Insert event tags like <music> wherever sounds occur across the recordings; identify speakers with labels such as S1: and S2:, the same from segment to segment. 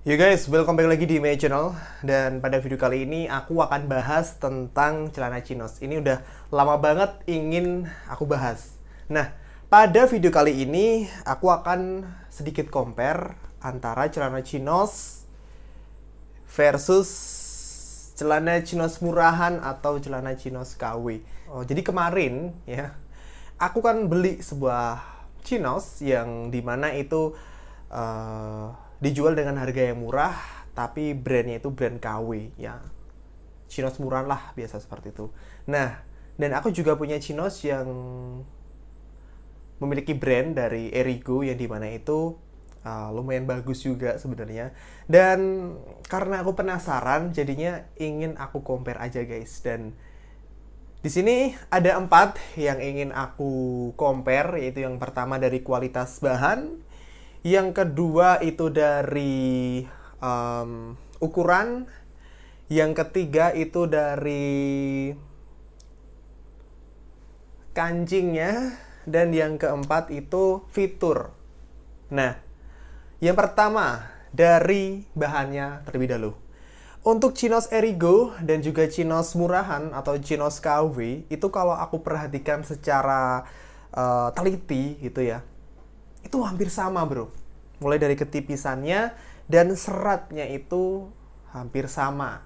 S1: Yo guys, welcome back lagi di my channel dan pada video kali ini aku akan bahas tentang celana chinos. Ini udah lama banget ingin aku bahas. Nah, pada video kali ini aku akan sedikit compare antara celana chinos versus celana chinos murahan atau celana chinos KW. Oh, jadi kemarin ya, aku kan beli sebuah chinos yang dimana itu uh, dijual dengan harga yang murah tapi brandnya itu brand KW ya chinos murah lah biasa seperti itu nah dan aku juga punya chinos yang memiliki brand dari Erigo yang dimana itu uh, lumayan bagus juga sebenarnya dan karena aku penasaran jadinya ingin aku compare aja guys dan di sini ada empat yang ingin aku compare yaitu yang pertama dari kualitas bahan yang kedua itu dari um, ukuran. Yang ketiga itu dari kancingnya. Dan yang keempat itu fitur. Nah, yang pertama dari bahannya terlebih dahulu. Untuk Chinos Erigo dan juga Chinos murahan atau Chinos KW itu kalau aku perhatikan secara uh, teliti gitu ya itu hampir sama bro mulai dari ketipisannya dan seratnya itu hampir sama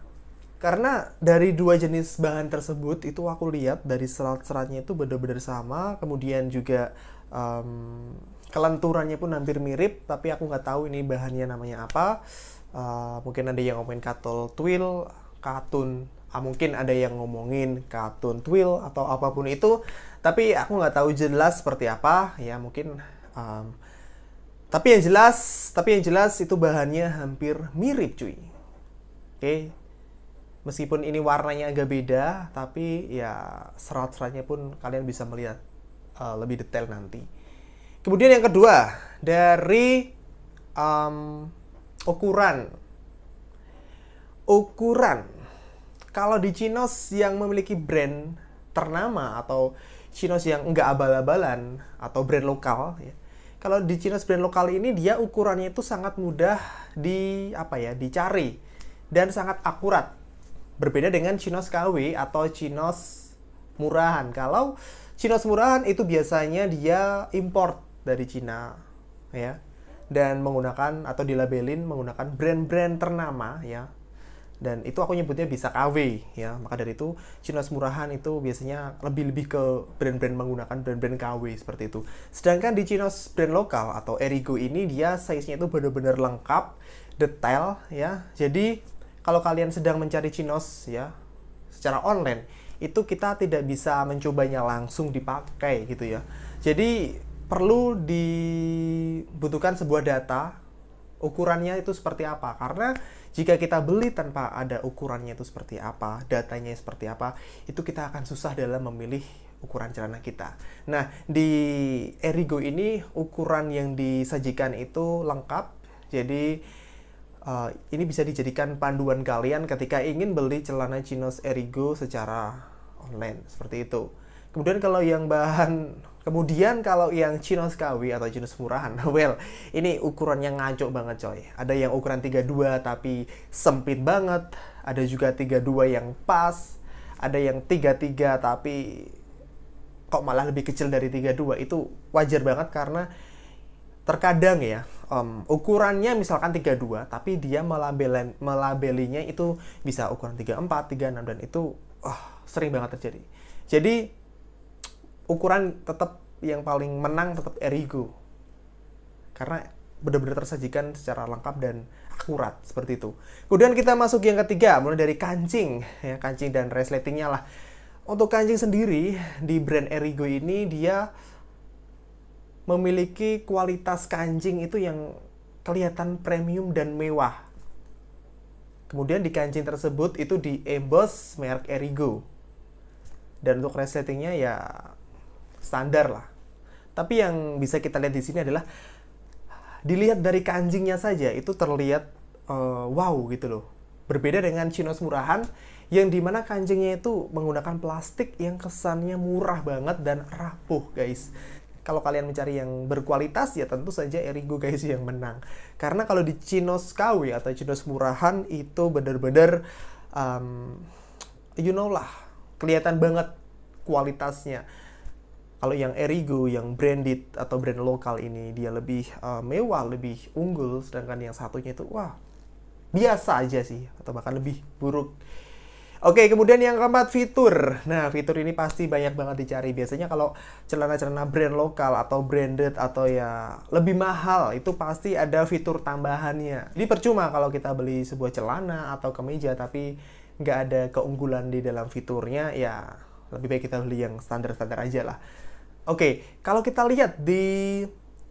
S1: karena dari dua jenis bahan tersebut itu aku lihat dari serat-seratnya itu benar-benar sama kemudian juga um, kelenturannya pun hampir mirip tapi aku nggak tahu ini bahannya namanya apa uh, mungkin ada yang ngomongin katol twill katun ah, mungkin ada yang ngomongin katun twill atau apapun itu tapi aku nggak tahu jelas seperti apa ya mungkin Um, tapi yang jelas, tapi yang jelas itu bahannya hampir mirip cuy. Oke. Okay? Meskipun ini warnanya agak beda, tapi ya serat-seratnya pun kalian bisa melihat uh, lebih detail nanti. Kemudian yang kedua, dari um, ukuran. Ukuran. Kalau di Chinos yang memiliki brand ternama atau Chinos yang enggak abal-abalan atau brand lokal ya, kalau di cina brand lokal ini dia ukurannya itu sangat mudah di apa ya dicari dan sangat akurat berbeda dengan Chinos KW atau Chinos murahan kalau Chinos murahan itu biasanya dia import dari Cina ya dan menggunakan atau dilabelin menggunakan brand-brand ternama ya dan itu aku nyebutnya bisa KW ya maka dari itu Cinos murahan itu biasanya lebih lebih ke brand-brand menggunakan brand-brand KW seperti itu sedangkan di Cinos brand lokal atau Erigo ini dia size-nya itu benar-benar lengkap detail ya jadi kalau kalian sedang mencari Cinos ya secara online itu kita tidak bisa mencobanya langsung dipakai gitu ya jadi perlu dibutuhkan sebuah data ukurannya itu seperti apa karena jika kita beli tanpa ada ukurannya itu seperti apa, datanya seperti apa, itu kita akan susah dalam memilih ukuran celana kita. Nah, di Erigo ini ukuran yang disajikan itu lengkap. Jadi uh, ini bisa dijadikan panduan kalian ketika ingin beli celana chinos Erigo secara online seperti itu. Kemudian kalau yang bahan Kemudian kalau yang chinos kawi atau jenis murahan, <laughs> well, ini ukurannya ngaco banget coy. Ada yang ukuran 32 tapi sempit banget, ada juga 32 yang pas, ada yang 33 tapi kok malah lebih kecil dari 32. Itu wajar banget karena terkadang ya, um, ukurannya misalkan 32 tapi dia melabelin, melabelinya itu bisa ukuran 34, 36 dan itu oh, sering banget terjadi. Jadi ukuran tetap yang paling menang tetap Erigo karena benar-benar tersajikan secara lengkap dan akurat seperti itu. Kemudian kita masuk yang ketiga mulai dari kancing ya kancing dan resletingnya lah. Untuk kancing sendiri di brand Erigo ini dia memiliki kualitas kancing itu yang kelihatan premium dan mewah. Kemudian di kancing tersebut itu di emboss merek Erigo. Dan untuk resletingnya ya standar lah. Tapi yang bisa kita lihat di sini adalah dilihat dari kanjingnya saja itu terlihat uh, wow gitu loh. Berbeda dengan chinos murahan yang dimana kanjingnya itu menggunakan plastik yang kesannya murah banget dan rapuh guys kalau kalian mencari yang berkualitas ya tentu saja Erigo guys yang menang karena kalau di chinos KW atau chinos murahan itu bener-bener um, you know lah kelihatan banget kualitasnya kalau yang Erigo, yang branded atau brand lokal ini dia lebih uh, mewah, lebih unggul, sedangkan yang satunya itu wah biasa aja sih atau bahkan lebih buruk. Oke, kemudian yang keempat fitur. Nah, fitur ini pasti banyak banget dicari. Biasanya kalau celana-celana brand lokal atau branded atau ya lebih mahal, itu pasti ada fitur tambahannya. Jadi percuma kalau kita beli sebuah celana atau kemeja tapi nggak ada keunggulan di dalam fiturnya, ya lebih baik kita beli yang standar-standar aja lah. Oke, kalau kita lihat di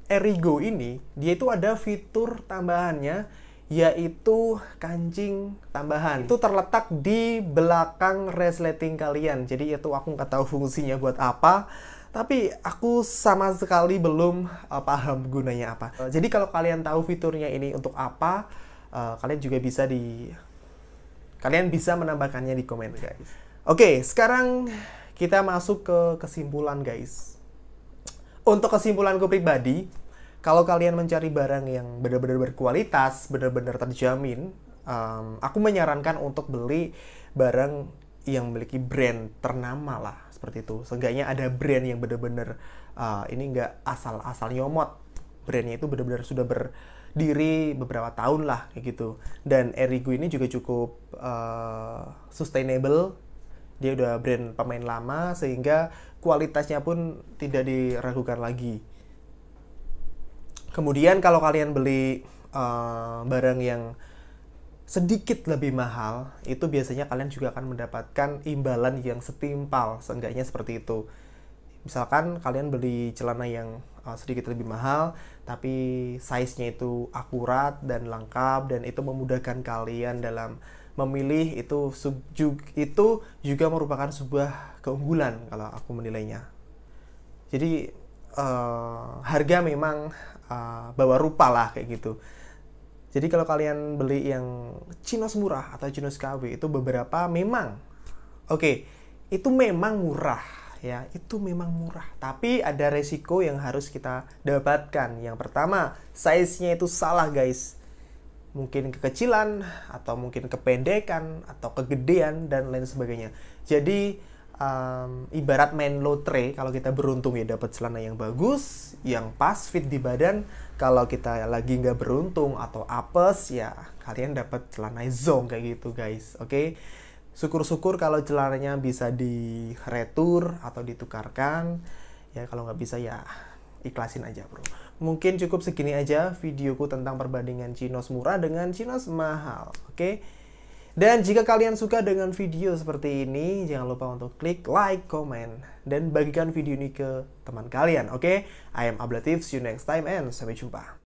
S1: Erigo ini, dia itu ada fitur tambahannya yaitu kancing tambahan. Itu terletak di belakang resleting kalian. Jadi itu aku nggak tahu fungsinya buat apa, tapi aku sama sekali belum uh, paham gunanya apa. Uh, jadi kalau kalian tahu fiturnya ini untuk apa, uh, kalian juga bisa di kalian bisa menambahkannya di komen guys. Oke, sekarang kita masuk ke kesimpulan guys untuk kesimpulanku pribadi, kalau kalian mencari barang yang benar-benar berkualitas, benar-benar terjamin, um, aku menyarankan untuk beli barang yang memiliki brand ternama lah seperti itu. Seenggaknya ada brand yang benar-benar uh, ini nggak asal-asal nyomot. Brandnya itu benar-benar sudah berdiri beberapa tahun lah kayak gitu dan Erigo ini juga cukup uh, sustainable dia udah brand pemain lama sehingga kualitasnya pun tidak diragukan lagi. Kemudian kalau kalian beli uh, barang yang sedikit lebih mahal, itu biasanya kalian juga akan mendapatkan imbalan yang setimpal, seenggaknya seperti itu. Misalkan kalian beli celana yang uh, sedikit lebih mahal, tapi size-nya itu akurat dan lengkap dan itu memudahkan kalian dalam memilih itu sub, itu juga merupakan sebuah keunggulan kalau aku menilainya. Jadi uh, harga memang uh, eh, bawa rupa lah kayak gitu. Jadi kalau kalian beli yang chinos murah atau chinos KW itu beberapa memang oke, okay, itu memang murah ya, itu memang murah. Tapi ada resiko yang harus kita dapatkan. Yang pertama, size-nya itu salah guys mungkin kekecilan atau mungkin kependekan atau kegedean dan lain sebagainya. Jadi um, ibarat main lotre kalau kita beruntung ya dapat celana yang bagus, yang pas fit di badan. Kalau kita lagi nggak beruntung atau apes ya kalian dapat celana zong kayak gitu guys. Oke. Okay? Syukur-syukur kalau celananya bisa di retur atau ditukarkan. Ya kalau nggak bisa ya ikhlasin aja bro. Mungkin cukup segini aja videoku tentang perbandingan chinos murah dengan chinos mahal. Oke. Okay? Dan jika kalian suka dengan video seperti ini, jangan lupa untuk klik like, comment, dan bagikan video ini ke teman kalian, oke? Okay? I am Ablative, see you next time, and sampai jumpa.